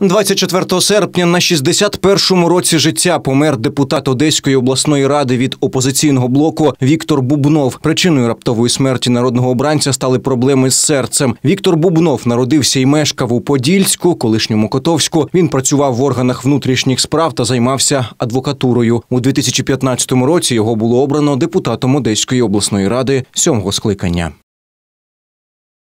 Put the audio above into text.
24 серпня на 61-му році життя помер депутат Одеської обласної ради від опозиційного блоку Віктор Бубнов. Причиною раптової смерті народного обранця стали проблеми з серцем. Віктор Бубнов народився і мешкав у Подільську, колишньому Котовську. Він працював в органах внутрішніх справ та займався адвокатурою. У 2015 році його було обрано депутатом Одеської обласної ради сьомого скликання.